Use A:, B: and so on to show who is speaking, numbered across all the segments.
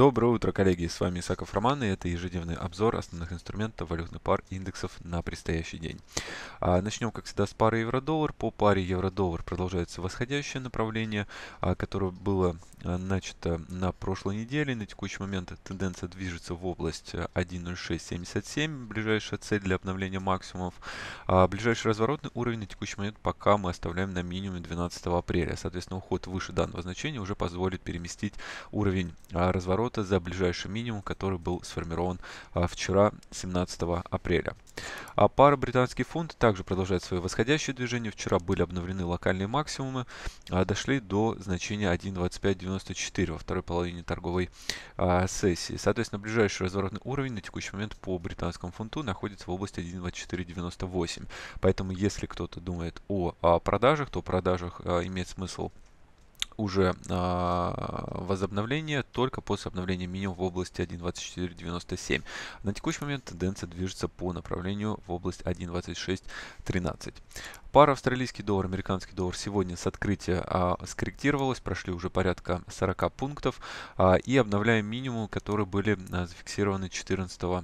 A: Доброе утро, коллеги! С вами Исаков Роман, и это ежедневный обзор основных инструментов валютных пар и индексов на предстоящий день. А, начнем, как всегда, с пары евро-доллар. По паре евро-доллар продолжается восходящее направление, а, которое было а, начато на прошлой неделе. На текущий момент тенденция движется в область 1.0677, ближайшая цель для обновления максимумов. Ближайший разворотный уровень на текущий момент пока мы оставляем на минимуме 12 апреля. Соответственно, уход выше данного значения уже позволит переместить уровень разворота оборота за ближайший минимум, который был сформирован а, вчера, 17 апреля. А пара британский фунт также продолжает свое восходящее движение. Вчера были обновлены локальные максимумы, а, дошли до значения 1.2594 во второй половине торговой а, сессии. Соответственно, ближайший разворотный уровень на текущий момент по британскому фунту находится в области 1.2498. Поэтому, если кто-то думает о, продажах, то продажах а, имеет смысл уже а, возобновление только после обновления минимум в области 1.2497. На текущий момент тенденция движется по направлению в область 1.2613. Пара австралийский доллар, американский доллар сегодня с открытия а, скорректировалась, прошли уже порядка 40 пунктов а, и обновляем минимум, которые были а, зафиксированы 14 а,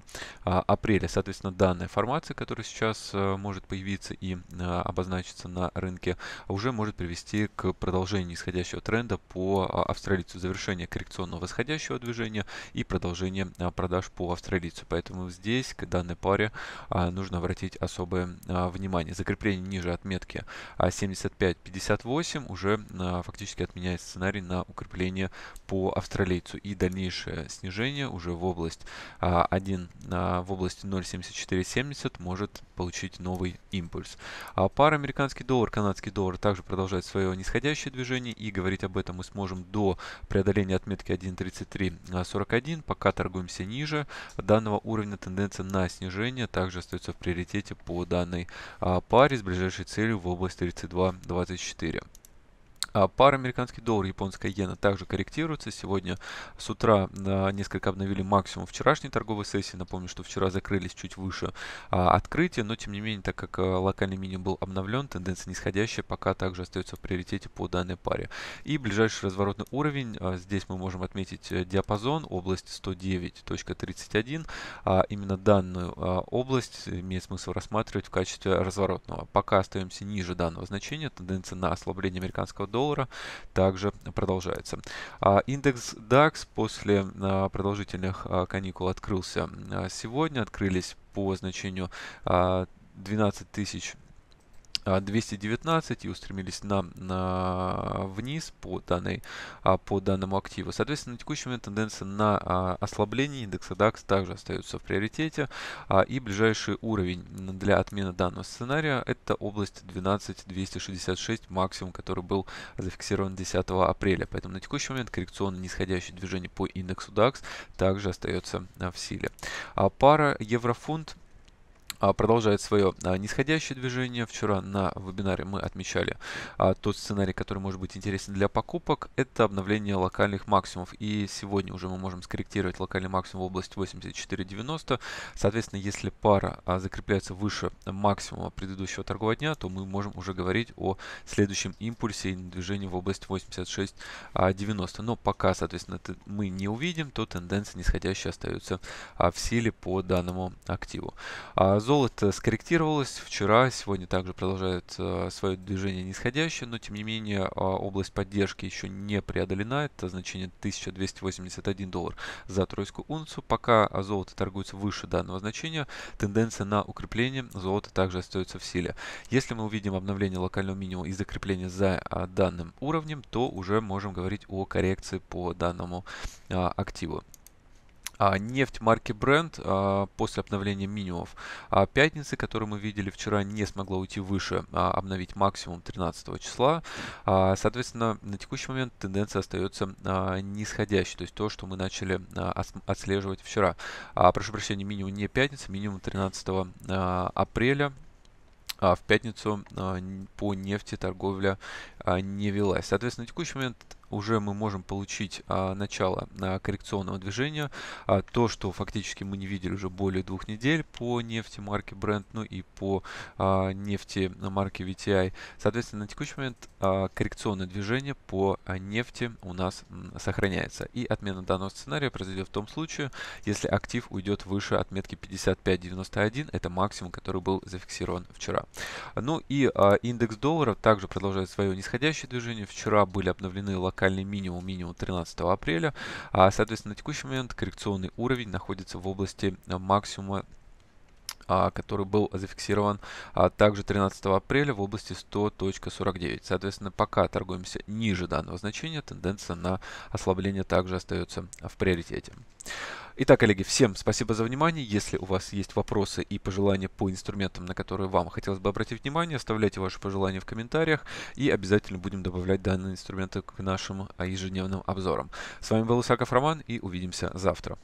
A: апреля. Соответственно, данная формация, которая сейчас а, может появиться и а, обозначиться на рынке, уже может привести к продолжению исходящего тренда по а, австралийцу, завершение коррекционного восходящего движения и продолжение а, продаж по австралийцу. Поэтому здесь к данной паре а, нужно обратить особое внимание. Закрепление ниже отметки 75.58 уже фактически отменяет сценарий на укрепление по австралийцу и дальнейшее снижение уже в область 1 в области 0.7470 может получить новый импульс. А Пара американский доллар, канадский доллар также продолжает свое нисходящее движение и говорит Поговорить об этом мы сможем до преодоления отметки 1.3341. Пока торгуемся ниже данного уровня, тенденция на снижение также остается в приоритете по данной а, паре с ближайшей целью в область 32.24. А пара американский доллар, японская иена также корректируется. Сегодня с утра а, несколько обновили максимум вчерашней торговой сессии. Напомню, что вчера закрылись чуть выше а, открытия, но тем не менее, так как локальный минимум был обновлен, тенденция нисходящая пока также остается в приоритете по данной паре. И ближайший разворотный уровень, здесь мы можем отметить э, диапазон, область 109.31. Именно данную область имеет смысл рассматривать в качестве разворотного. Пока остаемся ниже данного значения, тенденция на ослабление американского доллара доллара также продолжается. А, индекс DAX после а, продолжительных а, каникул открылся сегодня. Открылись по значению 12 тысяч 219 а, и устремились на, на вниз по, данной, а, по данному активу. Соответственно, на текущий момент тенденция на а, ослабление индекса DAX также остается в приоритете. И ближайший уровень для отмены данного сценария это область 12266 максимум, который был зафиксирован 10 апреля. Поэтому на текущий момент коррекционно нисходящее движение по индексу DAX также остается в силе. Пара еврофунт а, продолжает свое а, нисходящее движение. Вчера на вебинаре мы отмечали а, тот сценарий, который может быть интересен для покупок. Это обновление локальных максимумов. И сегодня уже мы можем скорректировать локальный максимум в области 84.90. Соответственно, если пара закрепляется выше максимума предыдущего торгового дня, то мы можем уже говорить о следующем импульсе и движении в области 86.90. Но пока, соответственно, это мы не увидим, то тенденция нисходящая остается в силе по данному активу. Золото скорректировалось вчера, сегодня также продолжает э, свое движение нисходящее, но тем не менее а, область поддержки еще не преодолена, это значение 1281 доллар за тройскую унцию. Пока золото торгуется выше данного значения, тенденция на укрепление золота также остается в силе. Если мы увидим обновление локального минимума и закрепление за а, данным уровнем, то уже можем говорить о коррекции по данному а, активу. А, нефть марки Brent а, после обновления минимумов а, пятницы, которую мы видели вчера, не смогла уйти выше, а, обновить максимум 13 числа. А, соответственно, на текущий момент тенденция остается а, нисходящей, то есть то, что мы начали а, отслеживать вчера. А, прошу прощения, минимум не пятница, минимум 13 а, апреля а в пятницу а, по нефти торговля а, не велась. Соответственно, на текущий момент уже мы можем получить а, начало а, коррекционного движения, а, то, что фактически мы не видели уже более двух недель по нефти марки Brent, ну и по а, нефти марки VTI. Соответственно, на текущий момент а, коррекционное движение по а, нефти у нас м, сохраняется. И отмена данного сценария произойдет в том случае, если актив уйдет выше отметки 55.91, это максимум, который был зафиксирован вчера. Ну и а, индекс доллара также продолжает свое нисходящее движение. Вчера были обновлены локации локальный минимум, минимум 13 апреля. А, соответственно, на текущий момент коррекционный уровень находится в области э, максимума а, который был зафиксирован а, также 13 апреля в области 100.49. Соответственно, пока торгуемся ниже данного значения, тенденция на ослабление также остается а, в приоритете. Итак, коллеги, всем спасибо за внимание. Если у вас есть вопросы и пожелания по инструментам, на которые вам хотелось бы обратить внимание, оставляйте ваши пожелания в комментариях и обязательно будем добавлять данные инструменты к нашим ежедневным обзорам. С вами был Исаков Роман и увидимся завтра.